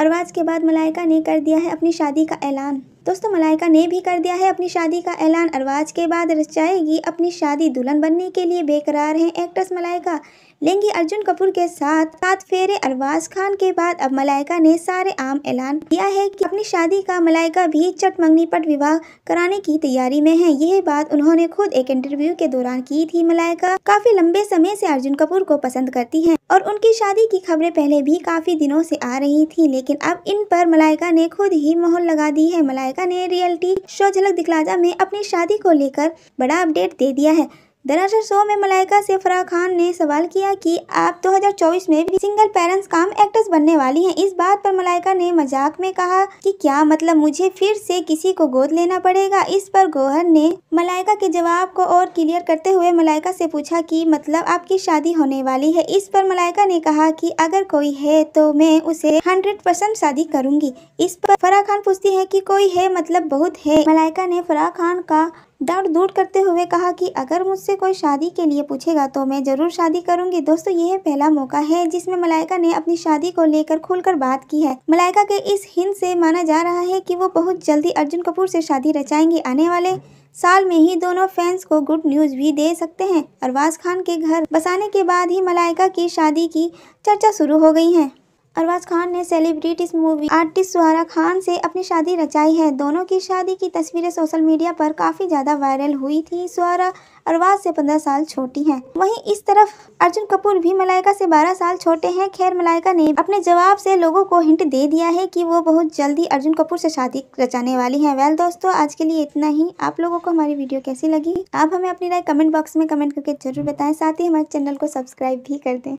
अरवाज के बाद मलाइका ने कर दिया है अपनी शादी का ऐलान दोस्तों मलाइका ने भी कर दिया है अपनी शादी का ऐलान अरवाज के बाद रचाएगी अपनी शादी दुल्हन बनने के लिए बेकरार हैं एक्ट्रेस मलाइका लेंगी अर्जुन कपूर के साथ सात फेरे अरबाज खान के बाद अब मलाइका ने सारे आम ऐलान किया है कि अपनी शादी का मलाइका भी चट मंगनी पट विवाह कराने की तैयारी में है यह बात उन्होंने खुद एक इंटरव्यू के दौरान की थी मलाइका काफी लंबे समय से अर्जुन कपूर को पसंद करती है और उनकी शादी की खबरें पहले भी काफी दिनों से आ रही थी लेकिन अब इन पर मलाइका ने खुद ही मोहर लगा दी है मलाइका ने रियलिटी शो झलक दिखलाजा में अपनी शादी को लेकर बड़ा अपडेट दे दिया है दरअसल शो में मलाइका से फराह खान ने सवाल किया कि आप 2024 में भी सिंगल पेरेंट्स काम एक्ट्रेस बनने वाली हैं इस बात पर मलाइका ने मजाक में कहा कि क्या मतलब मुझे फिर से किसी को गोद लेना पड़ेगा इस पर गोहर ने मलाइका के जवाब को और क्लियर करते हुए मलाइका से पूछा कि मतलब आपकी शादी होने वाली है इस पर मलाइका ने कहा की अगर कोई है तो मैं उसे हंड्रेड परसेंट शादी करूंगी इस पर फराह खान पूछती है की कोई है मतलब बहुत है मलाइका ने फराह खान का डाउट दूर करते हुए कहा कि अगर मुझसे कोई शादी के लिए पूछेगा तो मैं ज़रूर शादी करूंगी दोस्तों यह पहला मौका है जिसमें मलाइका ने अपनी शादी को लेकर खुलकर बात की है मलाइका के इस हिंद से माना जा रहा है कि वो बहुत जल्दी अर्जुन कपूर से शादी रचाएंगी आने वाले साल में ही दोनों फैंस को गुड न्यूज़ भी दे सकते हैं अरबाज खान के घर बसाने के बाद ही मलाइका की शादी की चर्चा शुरू हो गई है अरबाज खान ने celebrities movie artist Suhara Khan से अपनी शादी रचाई है दोनों की शादी की तस्वीरें सोशल मीडिया पर काफ़ी ज़्यादा वायरल हुई थी सुहारा अरबाज से पंद्रह साल छोटी हैं वहीं इस तरफ अर्जुन कपूर भी मलाइका से बारह साल छोटे हैं खैर मलाइका ने अपने जवाब से लोगों को हिंट दे दिया है की वो बहुत जल्दी अर्जुन कपूर से शादी रचाने वाली है वेल दोस्तों आज के लिए इतना ही आप लोगों को हमारी वीडियो कैसी लगी आप हमें अपनी राय कमेंट बॉक्स में कमेंट करके जरूर बताए साथ ही हमारे चैनल को सब्सक्राइब भी कर दें